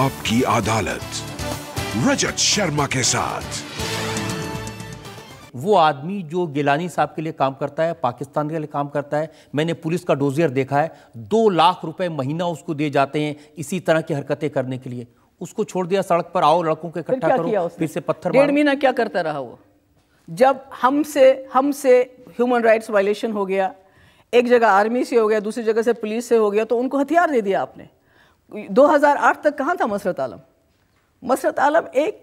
आपकी अदालत रजत शर्मा के साथ वो आदमी जो गिलानी साहब के लिए काम करता है पाकिस्तान के लिए काम करता है मैंने पुलिस का डोजियर देखा है दो लाख रुपए महीना उसको दिए जाते हैं इसी तरह की हरकतें करने के लिए उसको छोड़ दिया सड़क पर आओ लड़कों के इकट्ठा करो फिर से पत्थर डेढ़ महीना क्या करता रहा वो जब हमसे हमसे ह्यूमन राइट्स वायलेशन हो गया एक जगह आर्मी से हो गया दूसरी जगह से पुलिस से हो गया तो उनको हथियार दे दिया आपने 2008 तक कहाँ था मसरत आलम मसरत आलम एक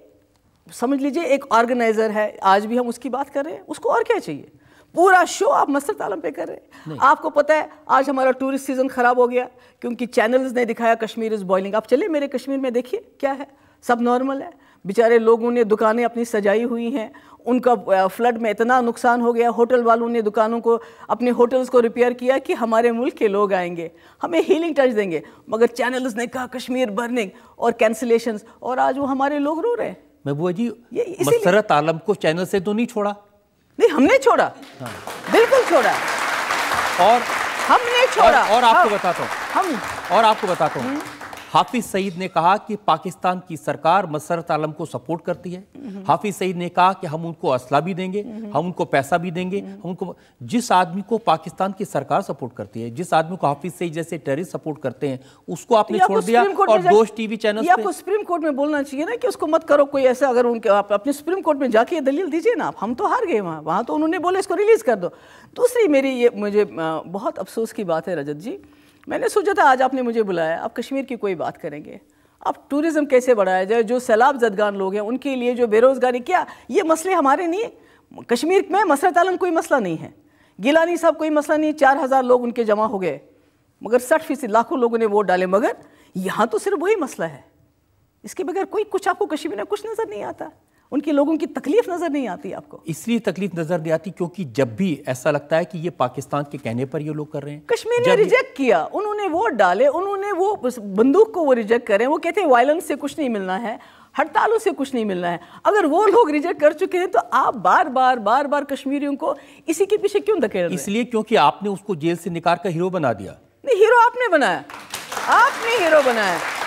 समझ लीजिए एक ऑर्गेनाइज़र है आज भी हम उसकी बात कर रहे हैं उसको और क्या चाहिए पूरा शो आप मसरत आलम पे कर रहे हैं आपको पता है आज हमारा टूरिस्ट सीज़न ख़राब हो गया क्योंकि चैनल्स ने दिखाया कश्मीर इज़ बॉइलिंग आप चलिए मेरे कश्मीर में देखिए क्या है सब नॉर्मल है बेचारे लोगों ने दुकानें अपनी सजाई हुई हैं उनका फ्लड में इतना नुकसान हो गया होटल वालों ने दुकानों को अपने होटल्स को रिपेयर किया कि हमारे मुल्क के लोग आएंगे हमें हीलिंग टच देंगे मगर चैनल्स ने कहा कश्मीर बर्निंग और कैंसिलेशन और आज वो हमारे लोग रो रहे हैं महबूबा जी ये मसरत आलम को चैनल से तो नहीं छोड़ा नहीं हमने छोड़ा हाँ। बिल्कुल छोड़ा और हमने छोड़ा और, और आपको हाँ। बताता हूँ हम और आपको बताता हूँ हम्म। हाफिज सईद ने कहा कि पाकिस्तान की सरकार मसरत आलम को सपोर्ट करती है हाफिज सईद ने कहा कि हम उनको असला भी देंगे हम उनको पैसा भी देंगे हम उनको जिस आदमी को पाकिस्तान की सरकार सपोर्ट करती है जिस आदमी को हाफिज सईद जैसे टेररिस्ट सपोर्ट करते हैं उसको आपने छोड़ दिया और दोष टीवी चैनल आपको सुप्रीम कोर्ट में बोलना चाहिए ना कि उसको मत करो कोई ऐसा अगर उनके आप अपने सुप्रीम कोर्ट में जाके दलील दीजिए ना आप हम तो हार गए वहाँ वहाँ तो उन्होंने बोले इसको रिलीज़ कर दो दूसरी मेरी ये मुझे बहुत अफसोस की बात है रजत जी मैंने सोचा था आज आपने मुझे बुलाया आप कश्मीर की कोई बात करेंगे अब टूरिज़्म कैसे बढ़ाया जाए जो सैलाब जदगान लोग हैं उनके लिए जो बेरोज़गारी क्या ये मसले हमारे नहीं कश्मीर में मसरत आलम कोई मसला नहीं है गिलानी साहब कोई मसला नहीं चार हज़ार लोग उनके जमा हो गए मगर साठ फीसद लाखों लोगों ने वोट डाले मगर यहाँ तो सिर्फ वही मसला है इसके बगैर कोई कुछ आपको कश्मीर में कुछ नज़र नहीं आता उनके लोगों की तकलीफ नज़र नहीं आती आपको इसलिए तकलीफ नज़र नहीं आती क्योंकि जब भी ऐसा लगता है कि ये पाकिस्तान के कहने पर ये लोग कर रहे हैं कश्मीर ने रिजेक्ट किया उन्होंने वोट डाले उन्होंने वो बंदूक को वो रिजेक्ट कर वो कहते हैं वायलेंस से कुछ नहीं मिलना है हड़तालों से कुछ नहीं मिलना है अगर वो लोग रिजेक्ट कर चुके हैं तो आप बार बार बार बार कश्मीरियों को इसी के पीछे क्यों धकेल इसलिए क्योंकि आपने उसको जेल से निकाल कर हीरो बना दिया नहीं हीरो आपने बनाया आपने हीरो बनाया